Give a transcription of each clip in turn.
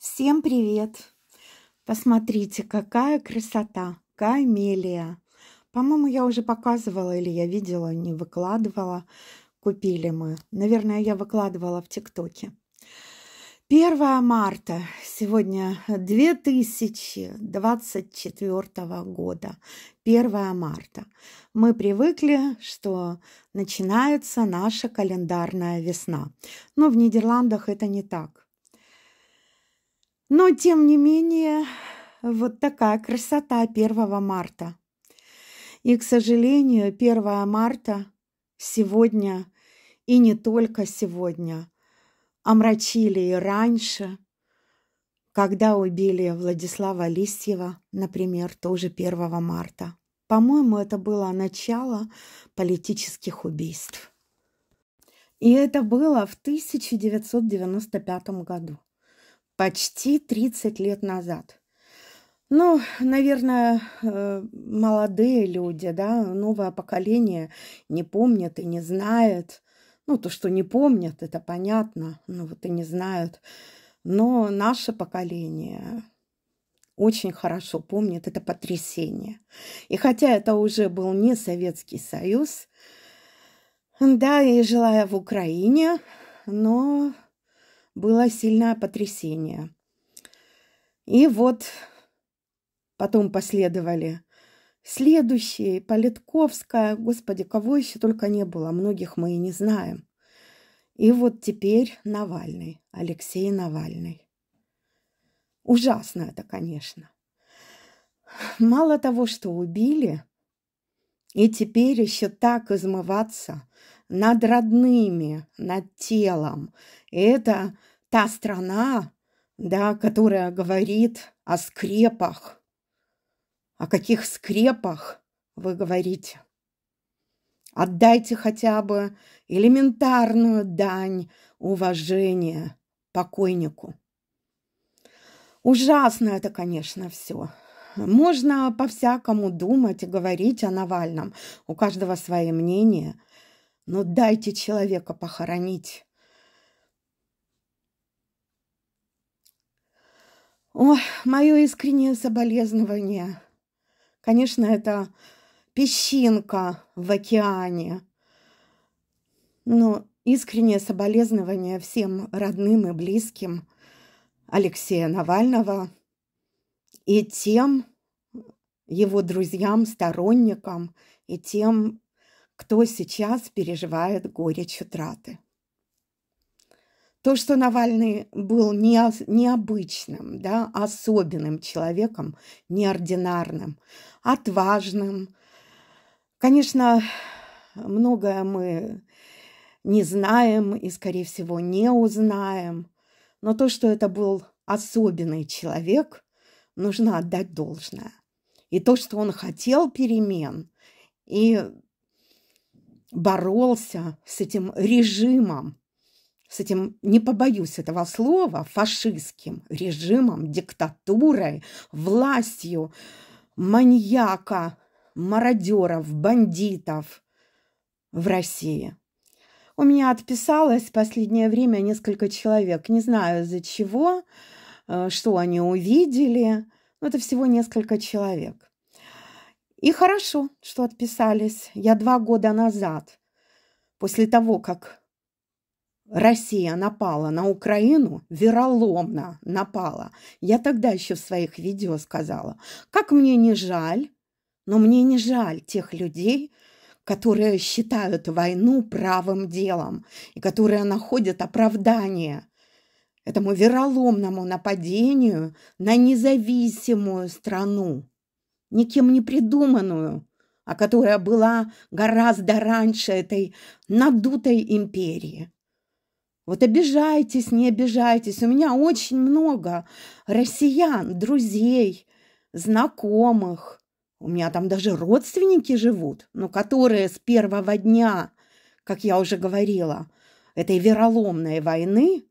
Всем привет! Посмотрите, какая красота! Камелия! По-моему, я уже показывала или я видела, не выкладывала. Купили мы. Наверное, я выкладывала в ТикТоке. 1 марта сегодня 2024 года. 1 марта. Мы привыкли, что начинается наша календарная весна. Но в Нидерландах это не так. Но, тем не менее, вот такая красота 1 марта. И, к сожалению, 1 марта сегодня, и не только сегодня, омрачили и раньше, когда убили Владислава Листьева, например, тоже 1 марта. По-моему, это было начало политических убийств. И это было в 1995 году почти 30 лет назад. Ну, наверное, э, молодые люди, да, новое поколение не помнят и не знает. Ну, то, что не помнят, это понятно, ну вот и не знают. Но наше поколение очень хорошо помнит это потрясение. И хотя это уже был не Советский Союз, да, и жила я в Украине, но было сильное потрясение. И вот потом последовали следующие, Политковская, господи, кого еще только не было, многих мы и не знаем. И вот теперь Навальный, Алексей Навальный. Ужасно это, конечно. Мало того, что убили, и теперь еще так измываться над родными, над телом. И это та страна, да, которая говорит о скрепах. О каких скрепах вы говорите? Отдайте хотя бы элементарную дань уважения покойнику. Ужасно это, конечно, все. Можно по-всякому думать и говорить о Навальном. У каждого свое мнение. Но дайте человека похоронить. Ой, мое искреннее соболезнование. Конечно, это песчинка в океане. Но искреннее соболезнование всем родным и близким Алексея Навального и тем его друзьям, сторонникам и тем, кто сейчас переживает горечь утраты. То, что Навальный был не, необычным, да, особенным человеком, неординарным, отважным. Конечно, многое мы не знаем и, скорее всего, не узнаем. Но то, что это был особенный человек, нужно отдать должное. И то, что он хотел перемен и боролся с этим режимом, с этим, не побоюсь этого слова, фашистским режимом, диктатурой, властью маньяка, мародеров, бандитов в России. У меня отписалось в последнее время несколько человек, не знаю из-за чего, э, что они увидели, но это всего несколько человек. И хорошо, что отписались. Я два года назад, после того, как Россия напала на Украину, вероломно напала. Я тогда еще в своих видео сказала, как мне не жаль, но мне не жаль тех людей, которые считают войну правым делом и которые находят оправдание этому вероломному нападению на независимую страну, никем не придуманную, а которая была гораздо раньше этой надутой империи. Вот обижайтесь, не обижайтесь. У меня очень много россиян, друзей, знакомых. У меня там даже родственники живут, но которые с первого дня, как я уже говорила, этой вероломной войны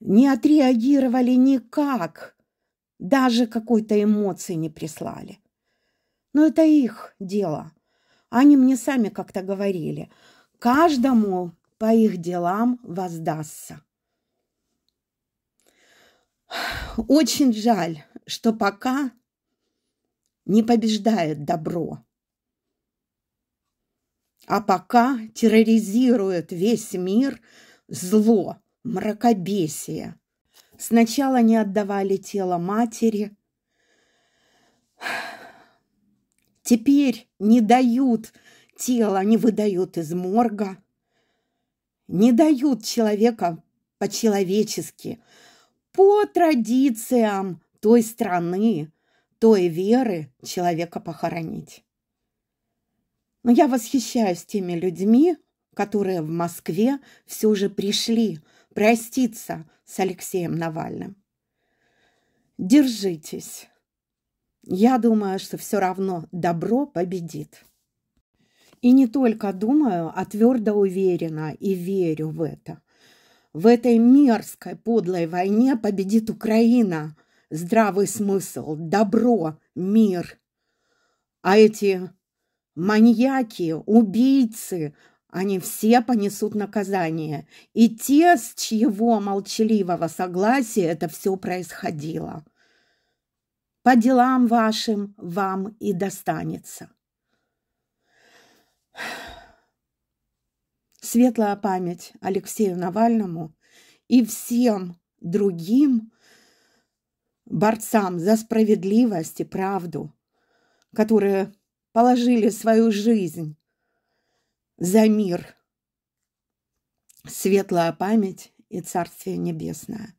не отреагировали никак, даже какой-то эмоции не прислали. Но это их дело. Они мне сами как-то говорили. Каждому по их делам воздастся. Очень жаль, что пока не побеждает добро, а пока терроризирует весь мир зло, мракобесие. Сначала не отдавали тело матери, теперь не дают тело, не выдают из морга – не дают человека по-человечески, по традициям той страны, той веры человека похоронить. Но я восхищаюсь теми людьми, которые в Москве все же пришли проститься с Алексеем Навальным. Держитесь. Я думаю, что все равно добро победит. И не только думаю, а твердо уверена и верю в это. В этой мерзкой подлой войне победит Украина, здравый смысл, добро, мир. А эти маньяки, убийцы, они все понесут наказание. И те, с чьего молчаливого согласия это все происходило. По делам вашим вам и достанется. Светлая память Алексею Навальному и всем другим борцам за справедливость и правду, которые положили свою жизнь за мир. Светлая память и Царствие Небесное.